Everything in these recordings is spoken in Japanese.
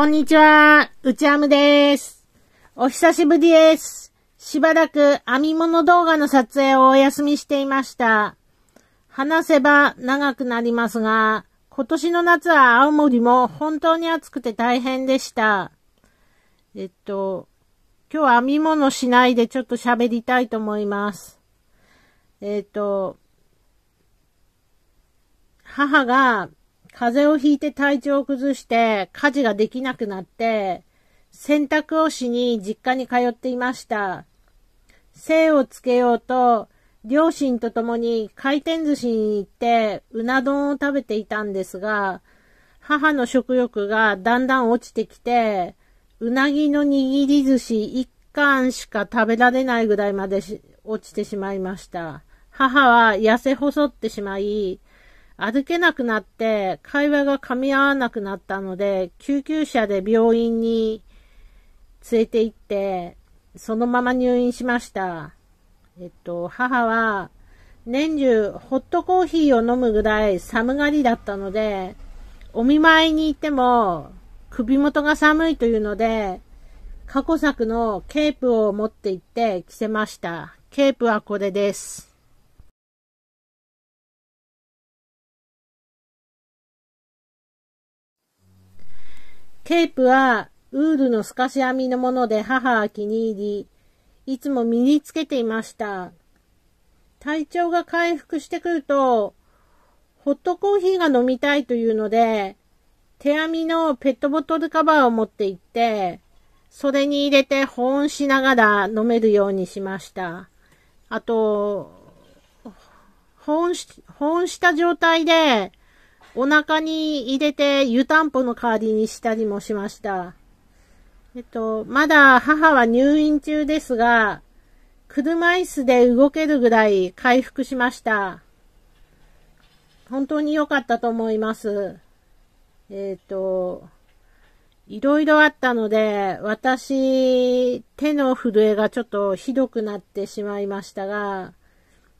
こんにちは、うちあむです。お久しぶりです。しばらく編み物動画の撮影をお休みしていました。話せば長くなりますが、今年の夏は青森も本当に暑くて大変でした。えっと、今日は編み物しないでちょっと喋りたいと思います。えっと、母が風邪をひいて体調を崩して、家事ができなくなって、洗濯をしに実家に通っていました。精をつけようと、両親と共に回転寿司に行って、うな丼を食べていたんですが、母の食欲がだんだん落ちてきて、うなぎの握り寿司一貫しか食べられないぐらいまで落ちてしまいました。母は痩せ細ってしまい、歩けなくなって会話が噛み合わなくなったので、救急車で病院に連れて行って、そのまま入院しました。えっと、母は年中ホットコーヒーを飲むぐらい寒がりだったので、お見舞いに行っても首元が寒いというので、過去作のケープを持って行って着せました。ケープはこれです。テープはウールの透かし編みのもので母は気に入り、いつも身につけていました。体調が回復してくると、ホットコーヒーが飲みたいというので、手編みのペットボトルカバーを持って行って、それに入れて保温しながら飲めるようにしました。あと、保温し、保温した状態で、お腹に入れて湯たんぽの代わりにしたりもしました。えっと、まだ母は入院中ですが、車椅子で動けるぐらい回復しました。本当に良かったと思います。えっ、と、いろいろあったので、私、手の震えがちょっとひどくなってしまいましたが、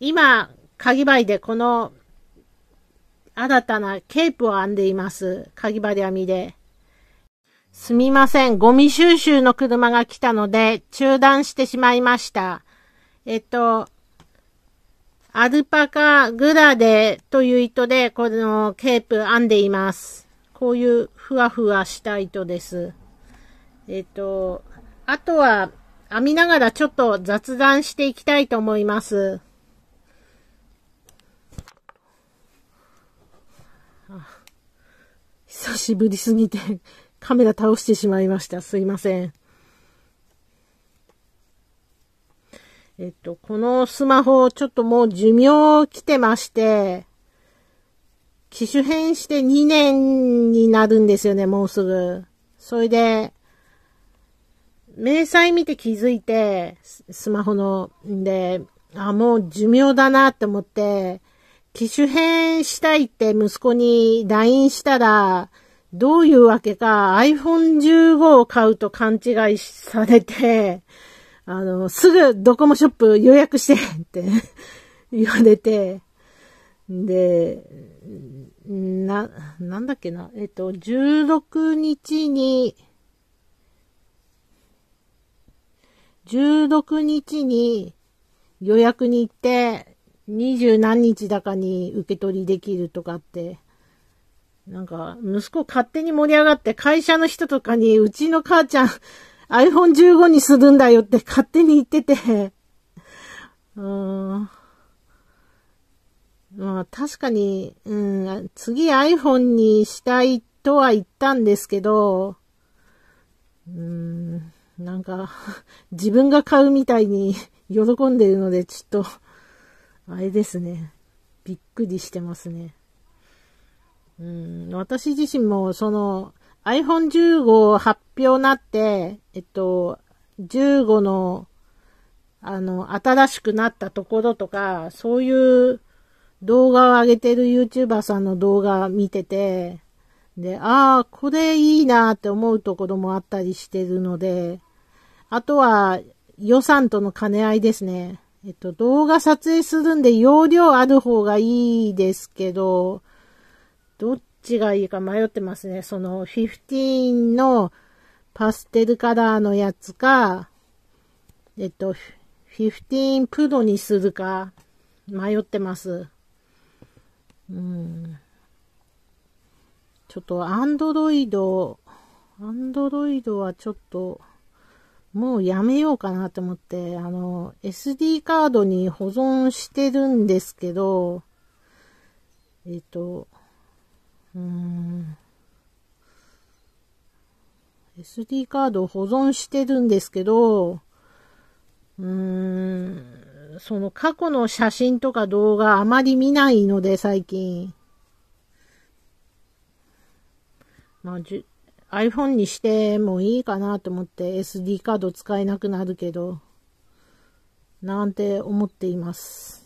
今、かぎ針でこの新たなケープを編んでいます。かぎ針編みで。すみません。ゴミ収集の車が来たので、中断してしまいました。えっと、アルパカグラデという糸で、このケープ編んでいます。こういうふわふわした糸です。えっと、あとは編みながらちょっと雑談していきたいと思います。久しぶりすぎて、カメラ倒してしまいました。すいません。えっと、このスマホ、ちょっともう寿命来てまして、機種変して2年になるんですよね、もうすぐ。それで、明細見て気づいて、スマホの、んで、あ、もう寿命だなって思って、機種変したいって息子に LINE したら、どういうわけか iPhone 15を買うと勘違いされて、あの、すぐドコモショップ予約してって 言われて、で、な、なんだっけな、えっと、16日に、16日に予約に行って、二十何日だかに受け取りできるとかってなんか、息子勝手に盛り上がって会社の人とかに、うちの母ちゃん iPhone15 にするんだよって勝手に言っててうん。まあ確かに、うん、次 iPhone にしたいとは言ったんですけど、うん、なんか、自分が買うみたいに 喜んでるので、ちょっと、あれですね。びっくりしてますね。うん、私自身も、その、iPhone15 発表なって、えっと、15の、あの、新しくなったところとか、そういう動画を上げてる YouTuber さんの動画見てて、で、ああ、これいいなって思うところもあったりしてるので、あとは予算との兼ね合いですね。えっと、動画撮影するんで容量ある方がいいですけど、どっちがいいか迷ってますね。その、15のパステルカラーのやつか、えっと、15プロにするか、迷ってます。うん。ちょっと、アンドロイド、アンドロイドはちょっと、もうやめようかなと思って、あの、SD カードに保存してるんですけど、えっ、と、うん SD カードを保存してるんですけど、うーん、その過去の写真とか動画あまり見ないので最近。まあ、じ iPhone にしてもいいかなと思って SD カード使えなくなるけど、なんて思っています。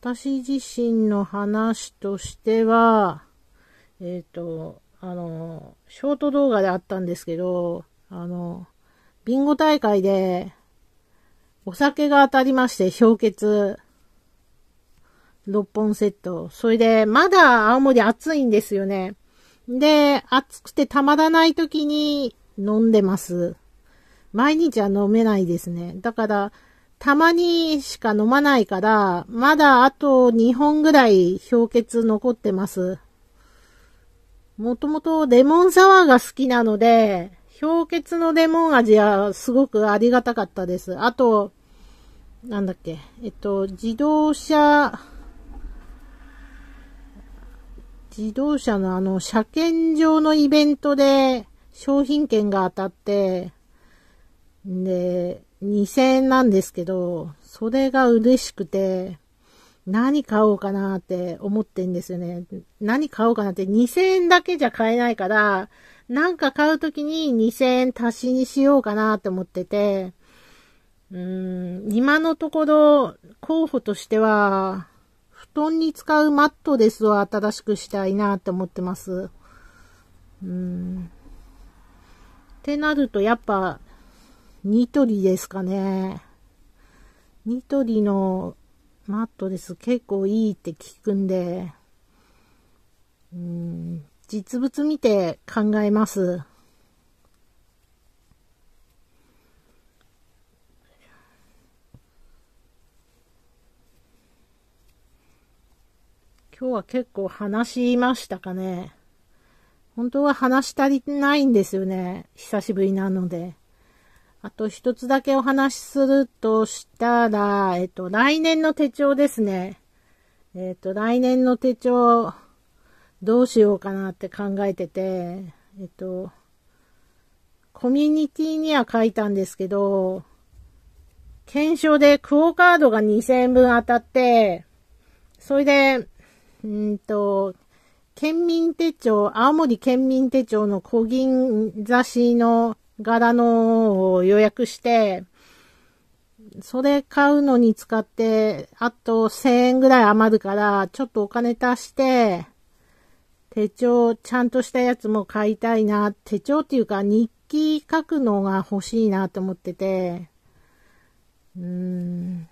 私自身の話としては、えっ、ー、と、あの、ショート動画であったんですけど、あの、ビンゴ大会で、お酒が当たりまして、氷結、6本セット。それで、まだ青森暑いんですよね。で、暑くてたまらない時に飲んでます。毎日は飲めないですね。だから、たまにしか飲まないから、まだあと2本ぐらい氷結残ってます。もともとレモンサワーが好きなので、氷結のレモン味はすごくありがたかったです。あと、なんだっけ、えっと、自動車、自動車のあの、車検場のイベントで商品券が当たって、んで、2000円なんですけど、それが嬉しくて、何買おうかなって思ってんですよね。何買おうかなって2000円だけじゃ買えないから、なんか買うときに2000円足しにしようかなって思ってて、うーん、今のところ候補としては、布団に使うマットレスを新しくしたいなって思ってます。うん。ってなるとやっぱニトリですかね。ニトリのマットレス結構いいって聞くんで、うん、実物見て考えます。今日は結構話しましたかね。本当は話し足りないんですよね。久しぶりなので。あと一つだけお話しするとしたら、えっと、来年の手帳ですね。えっと、来年の手帳、どうしようかなって考えてて、えっと、コミュニティには書いたんですけど、検証でクオカードが2000分当たって、それで、うんと、県民手帳、青森県民手帳の小銀雑誌の柄のを予約して、それ買うのに使って、あと1000円ぐらい余るから、ちょっとお金足して、手帳、ちゃんとしたやつも買いたいな。手帳っていうか日記書くのが欲しいなと思ってて。うん。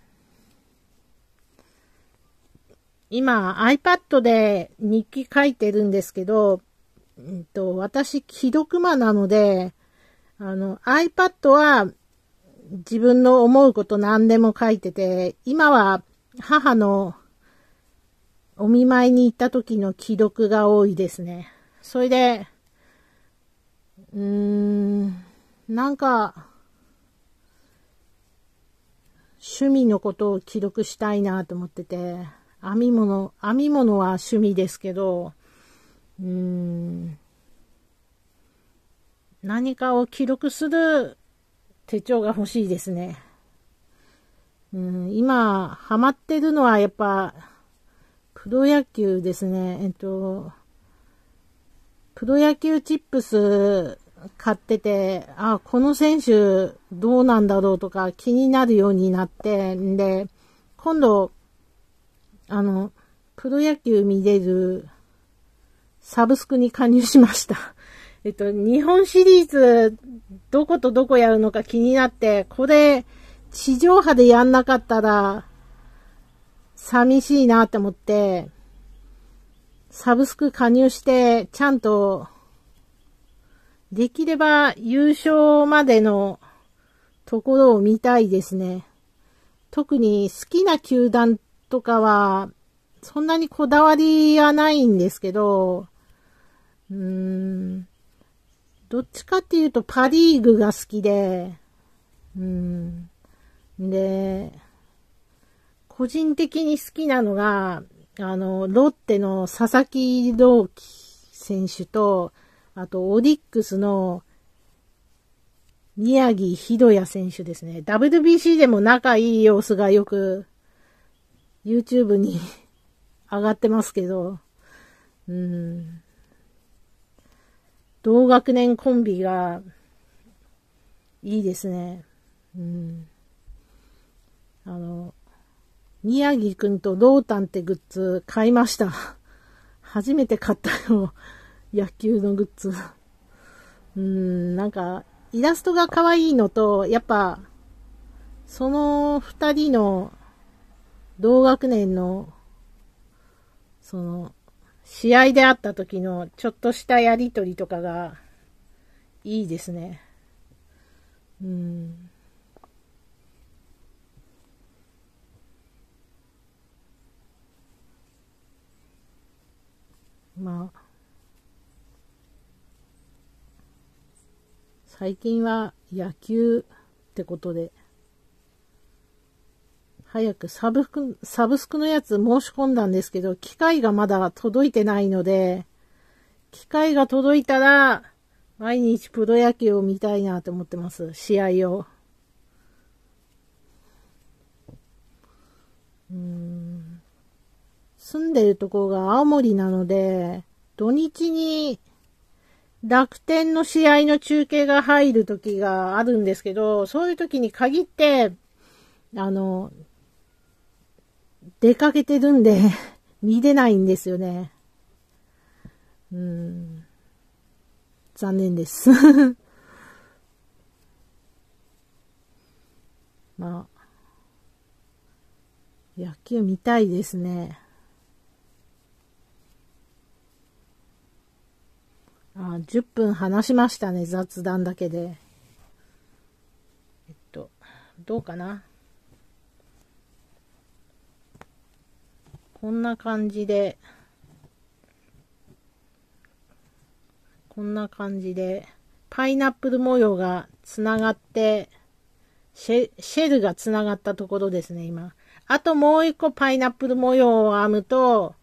今 iPad で日記書いてるんですけど、うんと、私、既読魔なので、あの、iPad は自分の思うこと何でも書いてて、今は母のお見舞いに行った時の既読が多いですね。それで、うーん、なんか、趣味のことを記録したいなと思ってて、編み物、編み物は趣味ですけど、うーん、何かを記録する手帳が欲しいですね。うん、今、ハマってるのはやっぱ、プロ野球ですね。えっと、プロ野球チップス買ってて、あ、この選手どうなんだろうとか気になるようになって、んで、今度、あの、プロ野球見れるサブスクに加入しましたえっと、日本シリーズ、どことどこやるのか気になって、これ、地上波でやんなかったら、寂しいなって思って、サブスク加入して、ちゃんと、できれば優勝までのところを見たいですね。特に好きな球団とかは、そんなにこだわりはないんですけど、うーん、どっちかっていうとパリーグが好きで、うん。で、個人的に好きなのが、あの、ロッテの佐々木朗希選手と、あとオリックスの宮城ひどや選手ですね。WBC でも仲いい様子がよく YouTube に 上がってますけど、うん。同学年コンビが、いいですね。うん。あの、宮城くんとロータンってグッズ買いました。初めて買ったよ。野球のグッズ。うん、なんか、イラストが可愛いのと、やっぱ、その二人の同学年の、その、試合で会った時のちょっとしたやりとりとかがいいですね。うん。まあ、最近は野球ってことで、早くサブク、サブスクのやつ申し込んだんですけど、機械がまだ届いてないので、機械が届いたら、毎日プロ野球を見たいなと思ってます。試合を。うん住んでるとこが青森なので、土日に楽天の試合の中継が入る時があるんですけど、そういう時に限って、あの、出かけてるんで 見れないんですよね。うん。残念です まあ、野球見たいですね。あ、10分話しましたね、雑談だけで。えっと、どうかな。こんな感じで、こんな感じで、パイナップル模様がつながって、シェルがつながったところですね、今。あともう一個パイナップル模様を編むと、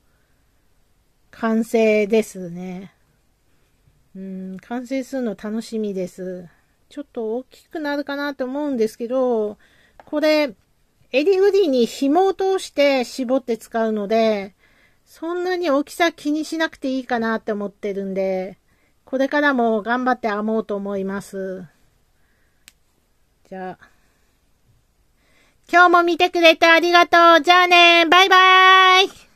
完成ですね。うん、完成するの楽しみです。ちょっと大きくなるかなと思うんですけど、これ、襟ぐに紐を通して絞って使うので、そんなに大きさ気にしなくていいかなって思ってるんで、これからも頑張って編もうと思います。じゃあ。今日も見てくれてありがとう。じゃあねバイバーイ